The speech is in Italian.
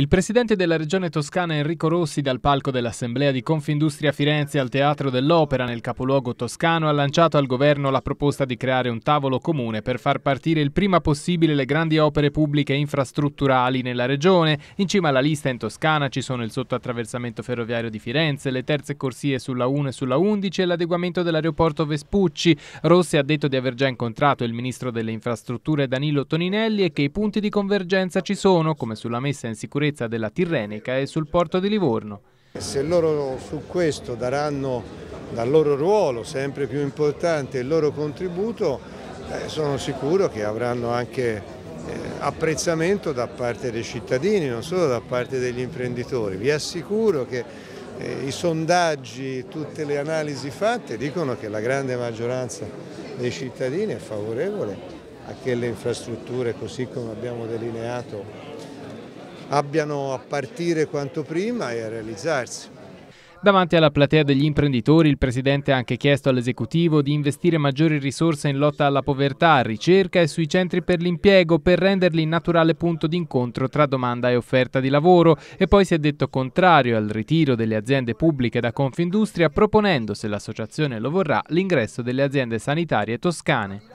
Il presidente della regione toscana Enrico Rossi dal palco dell'Assemblea di Confindustria Firenze al Teatro dell'Opera nel capoluogo toscano ha lanciato al governo la proposta di creare un tavolo comune per far partire il prima possibile le grandi opere pubbliche infrastrutturali nella regione. In cima alla lista in Toscana ci sono il sottoattraversamento ferroviario di Firenze, le terze corsie sulla 1 e sulla 11 e l'adeguamento dell'aeroporto Vespucci. Rossi ha detto di aver già incontrato il ministro delle infrastrutture Danilo Toninelli e che i punti di convergenza ci sono, come sulla messa in sicurezza sicurezza della Tirrenica e sul porto di Livorno. Se loro su questo daranno dal loro ruolo sempre più importante il loro contributo, eh, sono sicuro che avranno anche eh, apprezzamento da parte dei cittadini, non solo da parte degli imprenditori. Vi assicuro che eh, i sondaggi, tutte le analisi fatte dicono che la grande maggioranza dei cittadini è favorevole a che le infrastrutture, così come abbiamo delineato, abbiano a partire quanto prima e a realizzarsi. Davanti alla platea degli imprenditori il Presidente ha anche chiesto all'esecutivo di investire maggiori risorse in lotta alla povertà, ricerca e sui centri per l'impiego per renderli naturale punto d'incontro tra domanda e offerta di lavoro e poi si è detto contrario al ritiro delle aziende pubbliche da Confindustria proponendo, se l'associazione lo vorrà, l'ingresso delle aziende sanitarie toscane.